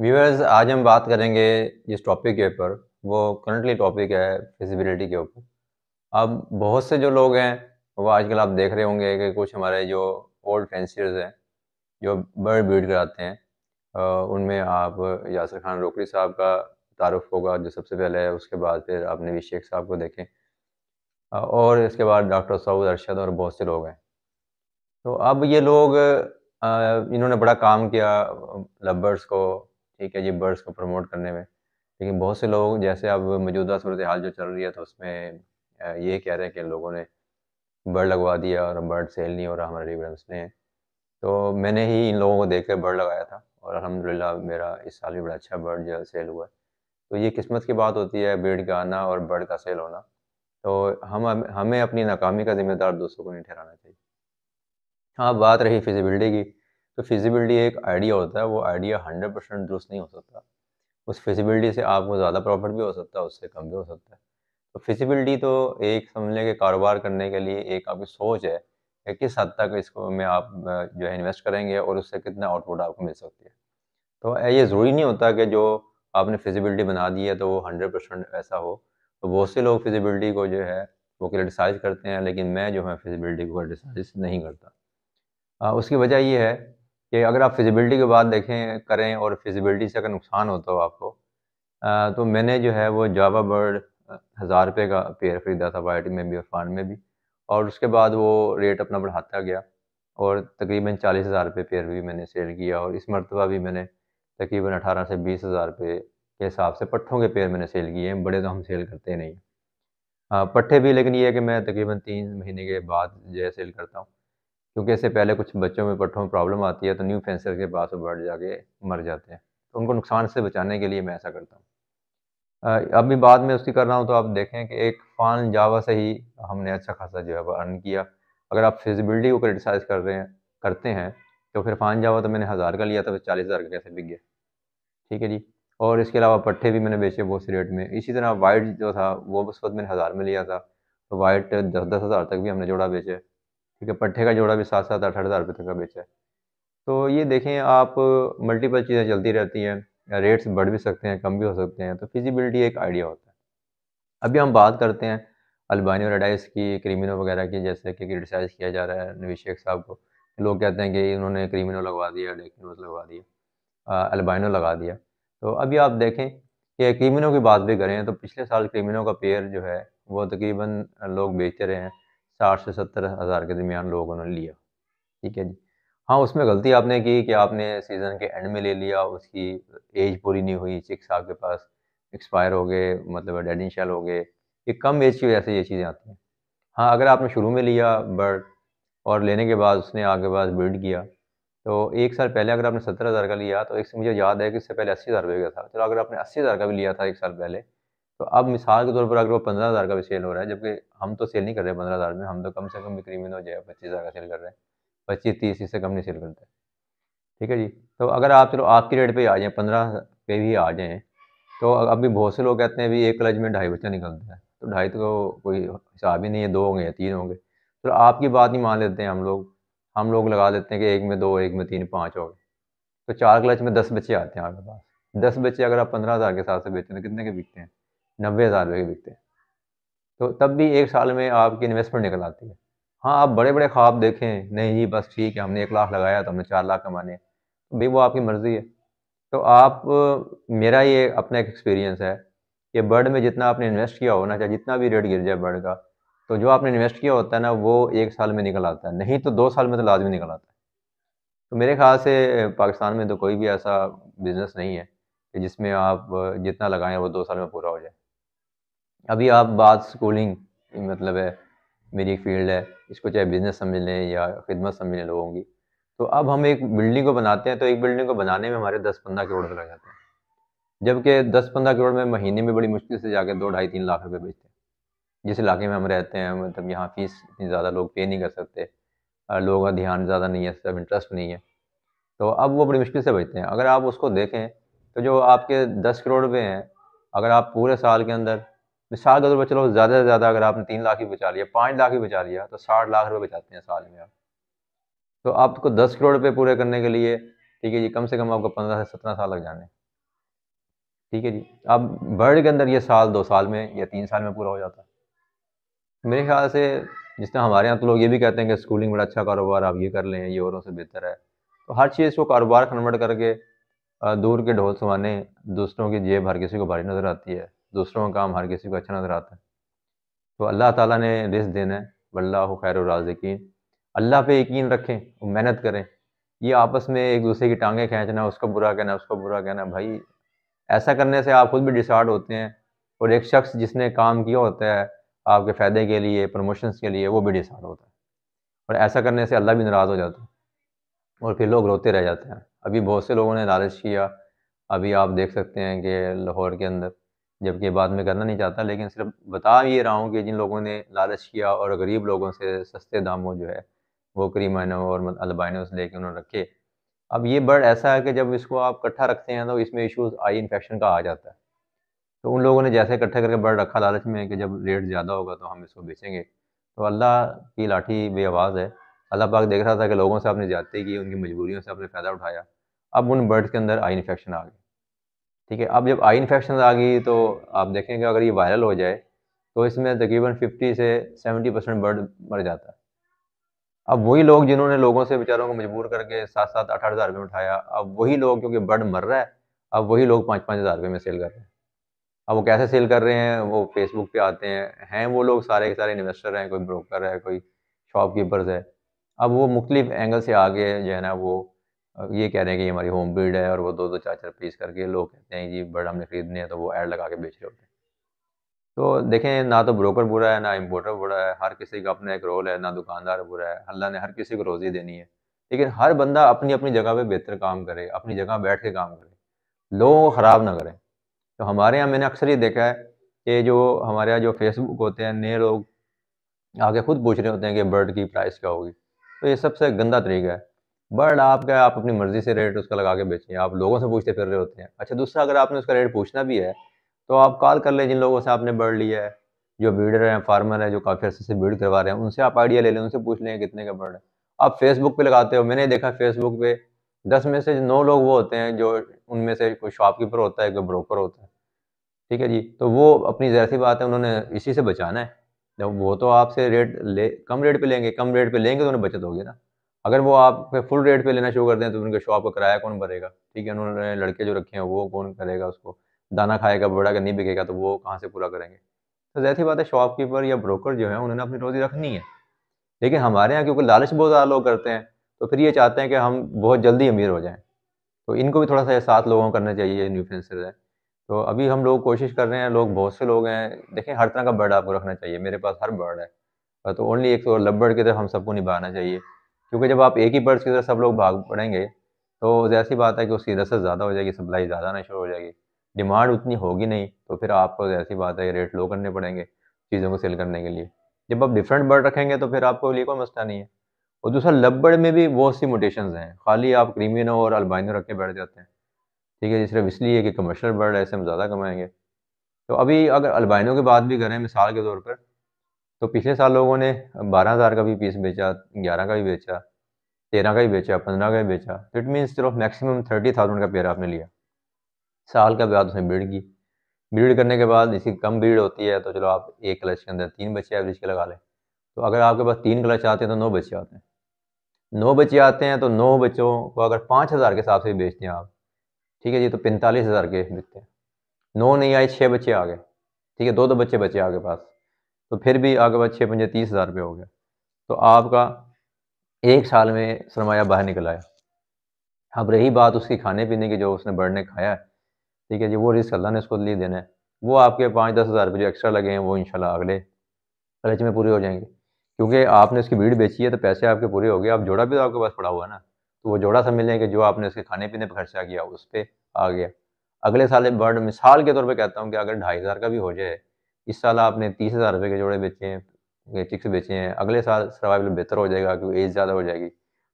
viewers आज हम बात करेंगे जिस टॉपिक के ऊपर वो करंटली टॉपिक है फिजिबिलिटी के ऊपर अब बहुत से जो लोग हैं वो आजकल आप देख रहे होंगे कि कुछ हमारे जो ओल्ड फैंसियर्स हैं जो बर्ड ब्रीड कराते हैं उनमें आप यासर खान रोकड़ी साहब का तारफ़ होगा जो सबसे पहले है उसके बाद फिर आपने भी शेख साहब को देखें और इसके बाद डॉक्टर सऊद अरशद और बहुत से लोग हैं तो अब ये लोग इन्होंने बड़ा काम किया लबर्स को ठीक है जी बर्ड्स को प्रमोट करने में लेकिन बहुत से लोग जैसे अब मौजूदा सूरत हाल जो चल रही है तो उसमें ये कह रहे हैं कि लोगों ने बर्ड लगवा दिया और बर्ड सेल नहीं हो रहा हमारे रिवरेंस ने तो मैंने ही इन लोगों को देख कर बर्ड लगाया था और अलहमदिल्ला मेरा इस साल भी बड़ा अच्छा बर्ड जो है सेल हुआ है तो ये किस्मत की बात होती है बेड का आना और बर्ड का सेल होना तो हम हमें अपनी नाकामी का जिम्मेदार दूसरों को नहीं ठहराना चाहिए हाँ बात रही फिजिबिलिटी की तो फिजिबिलिटी एक आइडिया होता है वो आइडिया हंड्रेड परसेंट दुरुस्त नहीं हो सकता उस फिजिबिलिटी से आपको ज़्यादा प्रॉफिट भी हो सकता है उससे कम भी हो सकता है तो फिजिबिलिटी तो एक समझ लें कि कारोबार करने के लिए एक आपकी सोच है कि किस हद तक इसको में आप जो है इन्वेस्ट करेंगे और उससे कितना आउटपुट आपको मिल सकती है तो ये ज़रूरी नहीं होता कि जो आपने फिजिबिलिटी बना दी है तो वो हंड्रेड परसेंट ऐसा हो तो बहुत से लोग फिजिबिलिटी को जो है वो क्रिटिसाइज करते हैं लेकिन मैं जो है फिजिबिलिटी को क्रिटिसाइज नहीं करता आ, उसकी वजह ये है कि अगर आप फिजिबिलिटी के बाद देखें करें और फिजिबिलिटी से अगर नुकसान होता हो आपको आ, तो मैंने जो है वो जावा बर्ड हज़ार रुपये का पेयर ख़रीदा था वाइट में भी और फान में भी और उसके बाद वो रेट अपना बढ़ाता गया और तकरीबन चालीस हज़ार रुपये पेयर भी मैंने सेल किया और इस मरतबा भी मैंने तकरीबन अठारह से बीस हज़ार रुपये के हिसाब से पट्ठों के पेयर मैंने सेल किए हैं बड़े तो हम सेल करते नहीं पट्ठे भी लेकिन ये है कि मैं तकरीबन तीन महीने के बाद जो है सेल करता हूँ क्योंकि इससे पहले कुछ बच्चों में पट्ठों में प्रॉब्लम आती है तो न्यू फेंसर के पास वो बर्ड जाके मर जाते हैं तो उनको नुकसान से बचाने के लिए मैं ऐसा करता हूँ अब भी बाद में उसकी कर रहा हूँ तो आप देखें कि एक फान जावा से ही हमने अच्छा खासा जो है वो अर्न किया अगर आप फिजिबिलिटी को क्रिटिसाइज कर रहे हैं करते हैं तो फिर फान जावा तो मैंने हज़ार का लिया था फिर चालीस हज़ार का कैसे बिक गया ठीक है जी और इसके अलावा पट्ठे भी मैंने बेचे बहुत सी रेट में इसी तरह वाइट जो था वो उस वक्त मैंने हज़ार में लिया था तो वाइट दस दस हज़ार तक भी हमने जोड़ा बेचे ठीक है पट्ठे का जोड़ा भी सात सात आठ आठ हज़ार रुपये तक का बेचा है तो ये देखें आप मल्टीपल चीज़ें चलती रहती हैं रेट्स बढ़ भी सकते हैं कम भी हो सकते हैं तो फिजिबिलिटी एक आइडिया होता है अभी हम बात करते हैं अल्बानी और अडाइस की क्रीमिनो वगैरह की जैसे कि क्रिटिसाइज़ किया जा रहा है नवी शेख साहब को लोग कहते हैं कि उन्होंने क्रीमिनो लगवा दिया डेक्नोज लगवा दिया अल्बाइनो लगा दिया तो अभी आप देखें कि क्रीमिनो की बात भी करें तो पिछले साल क्रीमिनो का पेयर जो है वो तकरीबन लोग बेचते रहे हैं साठ से सत्तर हज़ार के दरमियान लोगों ने लिया ठीक है जी हाँ उसमें गलती आपने की कि आपने सीज़न के एंड में ले लिया उसकी एज पूरी नहीं हुई चिक्स आपके पास एक्सपायर हो गए मतलब डेड शेल हो गए ये कम एज की वजह से ये चीज़ें आती हैं हाँ अगर आपने शुरू में लिया बर्ड और लेने के बाद उसने आगे पास बिल्ड किया तो एक साल पहले अगर आपने सत्तर हज़ार का लिया तो एक से मुझे याद है कि इससे पहले अस्सी हज़ार रुपये का था चलो तो अगर आपने अस्सी हज़ार का भी लिया था एक साल पहले तो अब मिसाल के तौर पर अगर वो पंद्रह हज़ार का भी सेल हो रहा है जबकि हम तो सेल नहीं कर रहे पंद्रह हज़ार में हम तो कम से कम बिक्री में हो जाएगा पच्चीस हज़ार का सेल कर रहे हैं पच्चीस तीस इससे कम नहीं सेल करते ठीक है जी तो अगर आप चलो आपके रेट पर आ जाएँ पंद्रह पे भी आ जाएँ तो अभी बहुत से लोग कहते हैं भी एक क्लच में ढाई बच्चा निकलता है तो ढाई तो कोई हिसाब ही नहीं है दो होंगे या तीन होंगे तो आपकी बात ही मान लेते हैं हम लोग हम लोग लगा लेते हैं कि एक में दो एक में तीन पाँच हो गए तो चार क्लच में दस बच्चे आते हैं आपके पास दस बच्चे अगर आप पंद्रह हज़ार के हिसाब से बेचते हैं तो कितने के बिकते हैं नब्बे हज़ार रुपये के बिकते हैं तो तब भी एक साल में आपकी इन्वेस्टमेंट निकल आती है हाँ आप बड़े बड़े ख्वाब देखें नहीं जी बस ठीक है हमने एक लाख लगाया तो हमने चार लाख कमाने तो भाई वो आपकी मर्ज़ी है तो आप मेरा ये अपना एक एक्सपीरियंस है कि बर्ड में जितना आपने इन्वेस्ट किया होना चाहे जितना भी रेट गिर जाए बर्ड का तो जो आपने इन्वेस्ट किया होता है ना वो एक साल में निकल आता है नहीं तो दो साल में तो लाजमी निकल आता है तो मेरे ख्याल से पाकिस्तान में तो कोई भी ऐसा बिजनेस नहीं है कि जिसमें आप जितना लगाएं वो दो साल में पूरा हो जाए अभी आप बात स्कूलिंग मतलब है मेरी एक फील्ड है इसको चाहे बिजनेस समझ लें या खिदमत समझ लें लोगों की तो अब हम एक बिल्डिंग को बनाते हैं तो एक बिल्डिंग को बनाने में हमारे दस पंद्रह करोड़ लग जाते हैं जबकि दस पंद्रह करोड़ में महीने में बड़ी मुश्किल से जाकर दो ढाई तीन लाख रुपये बेचते हैं जिस इलाके में हम रहते हैं मतलब यहाँ फीस इतनी ज़्यादा लोग पे नहीं कर सकते लोगों का ध्यान ज़्यादा नहीं है सब इंटरेस्ट नहीं है तो अब वो बड़ी मुश्किल से बचते हैं अगर आप उसको देखें तो जो आपके दस करोड़ रुपये हैं अगर आप पूरे साल के अंदर मिसाल के तौर पर चलो ज़्यादा से ज़्यादा अगर आपने तीन लाख ही बचा लिया पाँच लाख ही बचा लिया तो साठ लाख रुपये बचाते हैं साल में आप तो आपको दस करोड़ रुपये पूरे करने के लिए ठीक है जी कम से कम आपको पंद्रह से सत्रह साल लग जाने ठीक है जी अब बर्ड के अंदर ये साल दो साल में या तीन साल में पूरा हो जाता मेरे ख्याल से जिस तरह हमारे यहाँ तो लोग ये भी कहते हैं कि स्कूलिंग बड़ा अच्छा कारोबार आप ये कर लें ये औरों से बेहतर है तो हर चीज़ को कारोबार कन्वर्ट करके दूर के ढोल सुहाने दूसरों की जेब हर किसी को भारी नज़र आती है दूसरों का काम हर किसी को अच्छा नज़र आता है तो अल्लाह ताला ने रिस्क देना है वल्ला खैर राजिकीन अल्लाह पे यकीन रखें मेहनत करें ये आपस में एक दूसरे की टांगें खींचना उसको बुरा कहना उसको बुरा कहना भाई ऐसा करने से आप खुद भी डिसार्ड होते हैं और एक शख्स जिसने काम किया होता है आपके फ़ायदे के लिए प्रमोशंस के लिए वो भी डिसार्ड होता है और ऐसा करने से अल्लाह भी नाराज़ हो जाता है और फिर लोग रोते रह जाते हैं अभी बहुत से लोगों ने लालच किया अभी आप देख सकते हैं कि लाहौर के अंदर जबकि बाद में करना नहीं चाहता लेकिन सिर्फ बता ये रहा हूँ कि जिन लोगों ने लालच किया और गरीब लोगों से सस्ते दामों जो है वो क्रीमाइनो और अलबाइनोस लेके उन्होंने रखे अब ये बर्ड ऐसा है कि जब इसको आप इकट्ठा रखते हैं तो इसमें इशूज़ आई इन्फेक्शन का आ जाता है तो उन लोगों ने जैसे इकट्ठा करके बर्ड रखा लालच में कि जब रेट ज़्यादा होगा तो हम इसको बेचेंगे तो अल्लाह की लाठी बे आवाज़ है अल्लाह पाक देख रहा था कि लोगों से आपने ज़्यादा की उनकी मजबूरियों से आपने फ़ायदा उठाया अब उन बर्ड्स के अंदर आई इन्फेक्शन आ गई ठीक है अब जब आई इन्फेक्शन आ गई तो आप देखेंगे अगर ये वायरल हो जाए तो इसमें तकरीबन 50 से 70 परसेंट बर्ड मर जाता है अब वही लोग जिन्होंने लोगों से बेचारों को मजबूर करके सात सात आठ आठ हज़ार रुपये उठाया अब वही लोग क्योंकि बर्ड मर रहा है अब वही लोग पाँच पाँच हज़ार रुपये में सेल कर रहे हैं अब वो कैसे सेल कर रहे हैं वो फेसबुक पे आते हैं हैं वो लोग सारे के सारे इन्वेस्टर हैं कोई ब्रोकर है कोई शॉपकीपर्स है अब वो मुख्तलिफ एंगल से आगे जो है ना वो ये कह रहे हैं कि हमारी होम ब्रीड है और वो दो दो चार चार पीस करके लोग कहते हैं जी बर्ड हमने ख़रीदने हैं तो वो ऐड लगा के बेच रहे होते हैं तो देखें ना तो ब्रोकर बुरा है ना इम्पोर्टर बुरा है हर किसी का अपना एक रोल है ना दुकानदार बुरा है अल्लाह ने हर किसी को रोज़ी देनी है लेकिन हर बंदा अपनी अपनी जगह पर बेहतर काम करे अपनी जगह बैठ के काम करे लोगों को ख़राब ना करें तो हमारे यहाँ मैंने अक्सर ये देखा है कि जो हमारे यहाँ जो फेसबुक होते हैं नए लोग आके खुद पूछ रहे होते हैं कि बर्ड की प्राइस क्या होगी तो ये सबसे गंदा तरीका है बट क्या आप अपनी मर्ज़ी से रेट उसका लगा के बेचें आप लोगों से पूछते फिर रहे होते हैं अच्छा दूसरा अगर आपने उसका रेट पूछना भी है तो आप कॉल कर लें जिन लोगों से आपने बर्ड लिया है जो बीडर हैं फार्मर हैं जो काफ़ी अर्से से बीड करवा रहे हैं उनसे आप आइडिया ले लें उनसे पूछ लें कितने का बर्ड है आप फेसबुक पर लगाते हो मैंने देखा फेसबुक पर दस में से नौ लोग वो होते हैं जो उनमें से कोई शॉपकीपर होता है कोई ब्रोकर होता है ठीक है जी तो वो अपनी जहर सी बात है उन्होंने इसी से बचाना है जब वो तो आपसे रेट ले कम रेट पे लेंगे कम रेट पे लेंगे तो उन्हें बचत होगी ना अगर वो आप फुल रेट पे लेना शुरू कर दें तो उनके शॉप का किराया कौन भरेगा ठीक है उन्होंने लड़के जो रखे हैं वो कौन करेगा उसको दाना खाएगा बड़ा अगर नहीं बिकेगा तो वो कहाँ से पूरा करेंगे तो जैसी बात है शॉपकीपर या ब्रोकर जो है उन्होंने अपनी रोज़ी रखनी है लेकिन हमारे यहाँ क्योंकि लालच बहुत ज़्यादा लोग करते हैं तो फिर ये चाहते हैं कि हम बहुत जल्दी अमीर हो जाएँ तो इनको भी थोड़ा सा साथ लोगों को करना चाहिए इन्फ्लुएंसर है तो अभी हम लोग कोशिश कर रहे हैं लोग बहुत से लोग हैं देखें हर तरह का बर्ड आपको रखना चाहिए मेरे पास हर बर्ड है तो ओनली एक तो लब्बड़ की तरफ हम सबको निभाना चाहिए क्योंकि जब आप एक ही बर्ड्स की तरह सब लोग भाग पड़ेंगे तो जैसी बात है कि उसकी रसद ज़्यादा हो जाएगी सप्लाई ज़्यादा आना शुरू हो जाएगी डिमांड उतनी होगी नहीं तो फिर आपको जैसी बात है रेट लो करने पड़ेंगे चीज़ों को सेल करने के लिए जब आप डिफरेंट बर्ड रखेंगे तो फिर आपको लिए कोई मसला नहीं है और दूसरा लब्बड़ में भी बहुत सी मोटेशन हैं खाली आप क्रीमिनो और अल्बाइनो रख के बैठ जाते हैं ठीक है सिर्फ इसलिए कि कमर्शल बर्ड ऐसे हम ज़्यादा कमाएंगे तो अभी अगर अलबाइनों की बात भी करें मिसाल के तौर पर तो पिछले साल लोगों ने बारह हज़ार का भी पीस बेचा ग्यारह का भी बेचा तेरह का भी बेचा पंद्रह का भी बेचा तो इट मीन्स चलो मैक्सिमम थर्टी थाउजेंड का पेयर आपने लिया साल का ब्याज उसने ब्रीड की ब्रीड करने के बाद इसकी कम ब्रीड होती है तो चलो आप एक क्लच के अंदर तीन बच्चे एवरेज के लगा लें तो अगर आपके पास तीन क्लच आते हैं तो नौ बच्चे आते हैं नौ बच्चे आते हैं तो नौ बच्चों को अगर पाँच हज़ार के हिसाब से भी बेचते हैं आप ठीक है जी तो पैंतालीस हज़ार के बिकते हैं नौ नहीं आए छः बच्चे आ गए ठीक है दो दो बच्चे बचे आपके पास तो फिर भी आगे बाद छः पंजे तीस हज़ार रुपये हो गया तो आपका एक साल में सरमाया बाहर निकल आया अब रही बात उसकी खाने पीने की जो उसने बर्ड ने खाया है ठीक है जी वो रिस्क अल्लाह ने उसको लिए देना है वो आपके पाँच दस हज़ार रुपये जो एक्स्ट्रा लगे हैं वो इंशाल्लाह अगले खर्च में पूरे हो जाएंगे क्योंकि आपने उसकी भीड़ बेची है तो पैसे आपके पूरे हो गए आप जोड़ा भी तो आपके पास पड़ा हुआ है ना तो वो जोड़ा समझ लें कि जो आपने उसके खाने पीने पर खर्चा किया उस पर आ गया अगले साल बर्ड मिसाल के तौर पर कहता हूँ कि अगर ढाई हज़ार का भी हो जाए इस साल आपने तीस हज़ार रुपये के जोड़े बेचे हैं चिक्स बेचे हैं अगले साल सर्वाइवल बेहतर हो जाएगा क्योंकि एज ज़्यादा हो जाएगी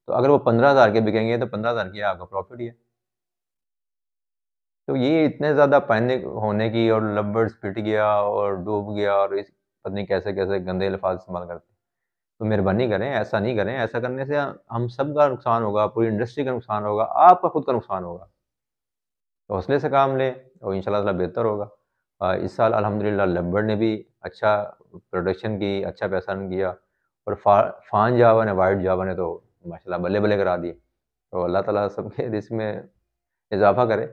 तो अगर वो पंद्रह हज़ार के बिकेंगे तो पंद्रह हज़ार की आपका प्रॉफिट ही है तो ये इतने ज़्यादा पैनिक होने की और लबर्ड पिट गया और डूब गया और इस पत्नी कैसे कैसे गंदे लफाज इस्तेमाल करते तो मेहरबानी करें ऐसा नहीं करें ऐसा करने से हम सब का नुकसान होगा पूरी इंडस्ट्री का नुकसान होगा आपका खुद का नुकसान होगा तो हौसले से काम लें और इन बेहतर होगा इस साल अल्हम्दुलिल्लाह लम्बर ने भी अच्छा प्रोडक्शन की अच्छा पैसा किया और फा फान जावा ने वाइट जावा ने तो माशाल्लाह बल्ले बल्ले करा दिए तो अल्लाह ताला सबके रिस्क में इजाफा करे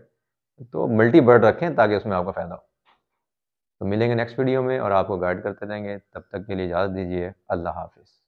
तो मल्टी बर्ड रखें ताकि उसमें आपका फ़ायदा हो तो मिलेंगे नेक्स्ट वीडियो में और आपको गाइड करते रहेंगे तब तक के लिए इजाज़त दीजिए अल्लाह हाफिज़